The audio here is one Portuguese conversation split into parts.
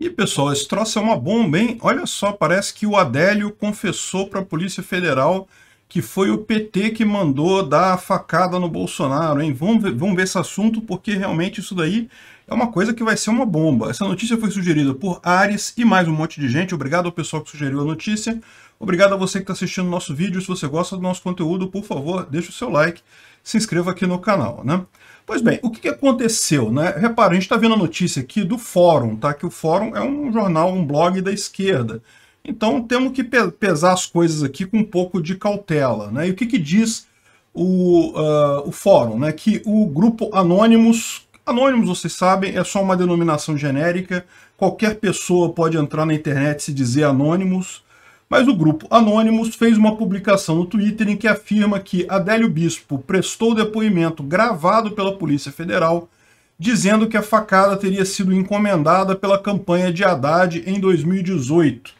E pessoal, esse troço é uma bomba, hein? Olha só, parece que o Adélio confessou para a Polícia Federal que foi o PT que mandou dar a facada no Bolsonaro, hein? Vamos ver, vamos ver esse assunto, porque realmente isso daí é uma coisa que vai ser uma bomba. Essa notícia foi sugerida por Ares e mais um monte de gente. Obrigado ao pessoal que sugeriu a notícia. Obrigado a você que está assistindo o nosso vídeo. Se você gosta do nosso conteúdo, por favor, deixe o seu like, se inscreva aqui no canal, né? Pois bem, o que, aconteceu, né? Repara, a gente está vendo a notícia aqui do Fórum, tá? Que o Fórum é um jornal, um blog da esquerda. Então temos que pesar as coisas aqui com um pouco de cautela, né? E o que, que diz o, uh, o Fórum, né? Que o grupo Anônimos Anônimos, vocês sabem, é só uma denominação genérica. Qualquer pessoa pode entrar na internet e se dizer anônimos. Mas o grupo Anônimos fez uma publicação no Twitter em que afirma que Adélio Bispo prestou depoimento gravado pela Polícia Federal dizendo que a facada teria sido encomendada pela campanha de Haddad em 2018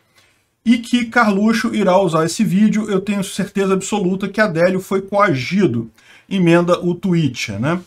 e que Carluxo irá usar esse vídeo. Eu tenho certeza absoluta que Adélio foi coagido. Emenda o Twitter, né?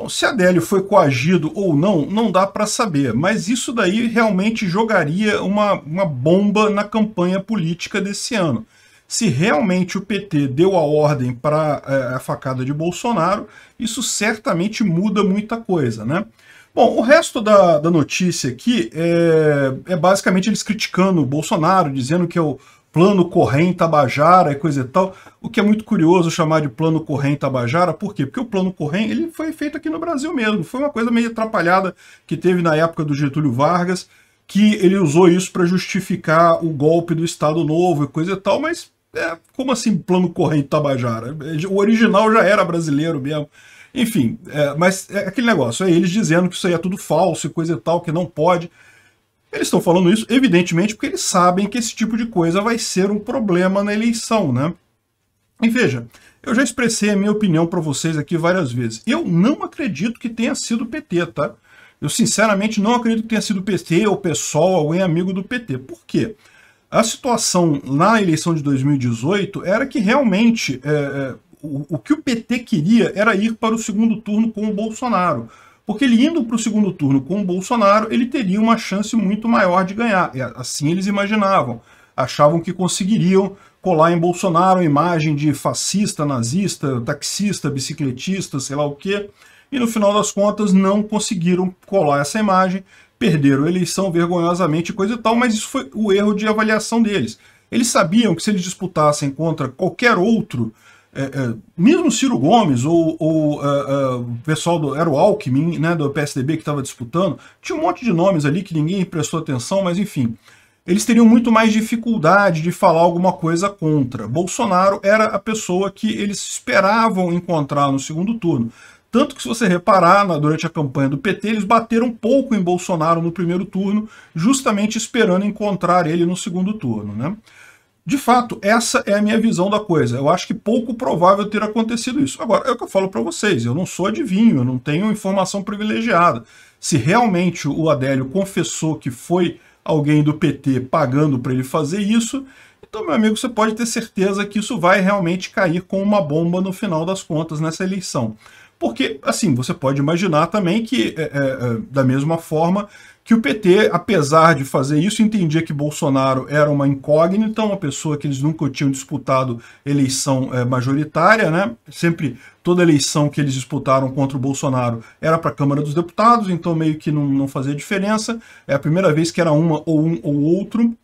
Bom, se Adélio foi coagido ou não, não dá para saber, mas isso daí realmente jogaria uma, uma bomba na campanha política desse ano. Se realmente o PT deu a ordem para é, a facada de Bolsonaro, isso certamente muda muita coisa, né? Bom, o resto da, da notícia aqui é, é basicamente eles criticando o Bolsonaro, dizendo que é o plano Corrém Tabajara e coisa e tal, o que é muito curioso chamar de plano Corrém Tabajara, por quê? Porque o plano Corrém ele foi feito aqui no Brasil mesmo, foi uma coisa meio atrapalhada que teve na época do Getúlio Vargas, que ele usou isso para justificar o golpe do Estado Novo e coisa e tal, mas é, como assim plano corrente Tabajara? O original já era brasileiro mesmo. Enfim, é, mas é aquele negócio, é eles dizendo que isso aí é tudo falso e coisa e tal, que não pode. Eles estão falando isso, evidentemente, porque eles sabem que esse tipo de coisa vai ser um problema na eleição, né? E veja, eu já expressei a minha opinião para vocês aqui várias vezes. Eu não acredito que tenha sido PT, tá? Eu sinceramente não acredito que tenha sido PT ou PSOL, alguém amigo do PT. Por quê? A situação na eleição de 2018 era que realmente é, é, o, o que o PT queria era ir para o segundo turno com o Bolsonaro. Porque ele indo para o segundo turno com o Bolsonaro, ele teria uma chance muito maior de ganhar. Assim eles imaginavam. Achavam que conseguiriam colar em Bolsonaro a imagem de fascista, nazista, taxista, bicicletista, sei lá o quê. E no final das contas não conseguiram colar essa imagem, perderam a eleição vergonhosamente, coisa e tal, mas isso foi o erro de avaliação deles. Eles sabiam que se eles disputassem contra qualquer outro é, é, mesmo Ciro Gomes ou, uh, uh, o pessoal do era o Alckmin, né, do PSDB que estava disputando, tinha um monte de nomes ali que ninguém prestou atenção, mas enfim, eles teriam muito mais dificuldade de falar alguma coisa contra. Bolsonaro era a pessoa que eles esperavam encontrar no segundo turno. Tanto que, se você reparar, na, durante a campanha do PT, eles bateram pouco em Bolsonaro no primeiro turno, justamente esperando encontrar ele no segundo turno. Né? De fato, essa é a minha visão da coisa. Eu acho que pouco provável ter acontecido isso. Agora, é o que eu falo para vocês, eu não sou adivinho, eu não tenho informação privilegiada. Se realmente o Adélio confessou que foi alguém do PT pagando para ele fazer isso, então, meu amigo, você pode ter certeza que isso vai realmente cair com uma bomba no final das contas nessa eleição. Porque, assim, você pode imaginar também que, é, é, é da mesma forma, que o PT, apesar de fazer isso, entendia que Bolsonaro era uma incógnita, uma pessoa que eles nunca tinham disputado eleição é, majoritária, né? Sempre toda eleição que eles disputaram contra o Bolsonaro era para a Câmara dos Deputados, então meio que não, não fazia diferença. É a primeira vez que era uma ou um ou outro.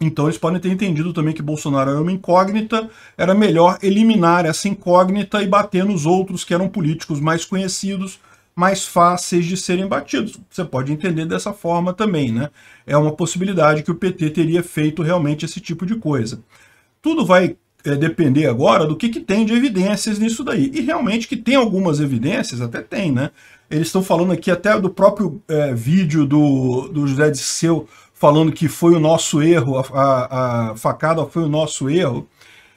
Então eles podem ter entendido também que Bolsonaro era uma incógnita, era melhor eliminar essa incógnita e bater nos outros que eram políticos mais conhecidos, mais fáceis de serem batidos. Você pode entender dessa forma também, né? É uma possibilidade que o PT teria feito realmente esse tipo de coisa. Tudo vai é, depender agora do que, que tem de evidências nisso daí. E realmente que tem algumas evidências, até tem, né? Eles estão falando aqui até do próprio é, vídeo do, do José de Seu falando que foi o nosso erro, a, a, a, facada foi o nosso erro,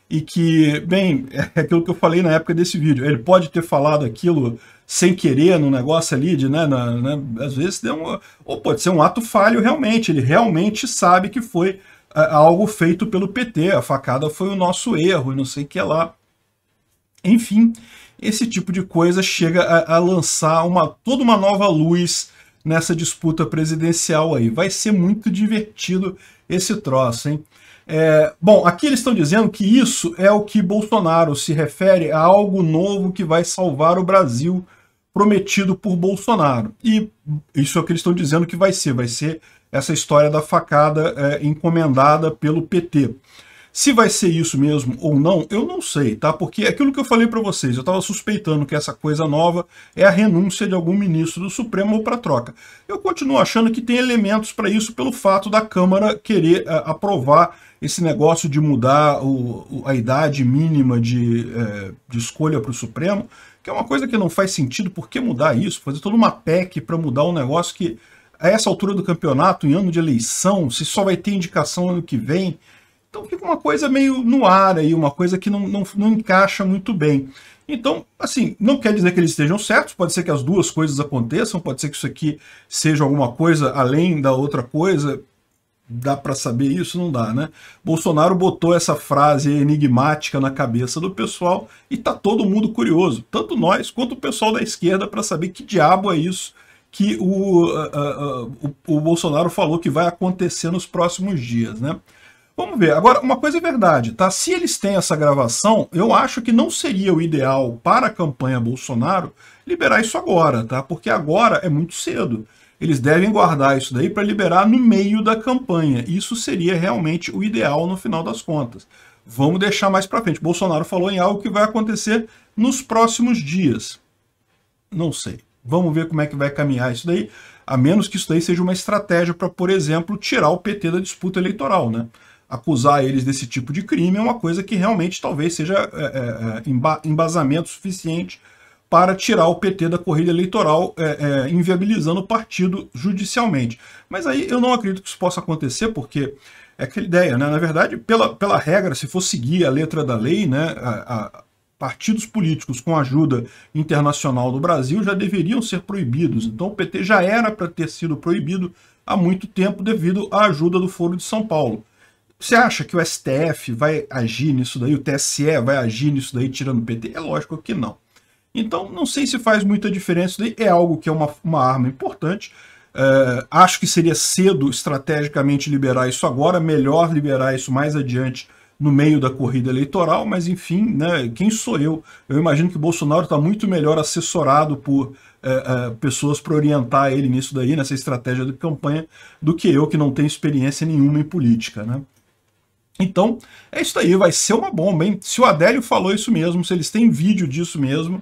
e que, bem, é aquilo que eu falei na época desse vídeo. Ele pode ter falado aquilo sem querer no negócio ali, de, né, na, né às vezes deu um, ou pode ser um ato falho realmente, ele realmente sabe que foi é, algo feito pelo PT, a facada foi o nosso erro, e não sei o que lá. Enfim, esse tipo de coisa chega a, a lançar uma, toda uma nova luz nessa disputa presidencial aí. Vai ser muito divertido esse troço, hein? É, bom, aqui eles estão dizendo que isso é o que Bolsonaro se refere a algo novo que vai salvar o Brasil prometido por Bolsonaro. E isso é o que eles estão dizendo que vai ser, vai ser essa história da facada é, encomendada pelo PT. Se vai ser isso mesmo ou não, eu não sei, tá? Porque aquilo que eu falei para vocês, eu estava suspeitando que essa coisa nova é a renúncia de algum ministro do Supremo ou para troca. Eu continuo achando que tem elementos para isso pelo fato da Câmara querer é, aprovar esse negócio de mudar o, o, a idade mínima de, é, de escolha para o Supremo que é uma coisa que não faz sentido, por que mudar isso? Fazer toda uma PEC para mudar um negócio que, a essa altura do campeonato, em ano de eleição, se só vai ter indicação ano que vem. Então fica uma coisa meio no ar aí, uma coisa que não, não, não encaixa muito bem. Então, assim, não quer dizer que eles estejam certos, pode ser que as duas coisas aconteçam, pode ser que isso aqui seja alguma coisa além da outra coisa, dá para saber isso? Não dá, né? Bolsonaro botou essa frase enigmática na cabeça do pessoal e tá todo mundo curioso, tanto nós quanto o pessoal da esquerda, para saber que diabo é isso que o, uh, uh, o, o Bolsonaro falou que vai acontecer nos próximos dias, né? Vamos ver. Agora, uma coisa é verdade, tá? Se eles têm essa gravação, eu acho que não seria o ideal para a campanha Bolsonaro liberar isso agora, tá? Porque agora é muito cedo eles devem guardar isso daí para liberar no meio da campanha. Isso seria realmente o ideal no final das contas. Vamos deixar mais para frente. Bolsonaro falou em algo que vai acontecer nos próximos dias. Não sei. Vamos ver como é que vai caminhar isso daí, a menos que isso daí seja uma estratégia para, por exemplo, tirar o PT da disputa eleitoral, né? Acusar eles desse tipo de crime é uma coisa que realmente talvez seja é, é, é embasamento suficiente para tirar o PT da corrida eleitoral, é, é, inviabilizando o partido judicialmente. Mas aí eu não acredito que isso possa acontecer, porque é aquela ideia, né? Na verdade, pela, pela regra, se for seguir a letra da lei, né, a, a, partidos políticos com ajuda internacional do Brasil já deveriam ser proibidos. Então o PT já era para ter sido proibido há muito tempo devido à ajuda do Foro de São Paulo. Você acha que o STF vai agir nisso daí, o TSE vai agir nisso daí tirando o PT? É lógico que não. Então, não sei se faz muita diferença. É algo que é uma, uma arma importante. É, acho que seria cedo estrategicamente liberar isso agora, melhor liberar isso mais adiante no meio da corrida eleitoral, mas enfim, né, quem sou eu? Eu imagino que Bolsonaro está muito melhor assessorado por é, é, pessoas para orientar ele nisso daí, nessa estratégia de campanha, do que eu, que não tenho experiência nenhuma em política. Né? Então, é isso aí, vai ser uma bomba, hein? Se o Adélio falou isso mesmo, se eles têm vídeo disso mesmo,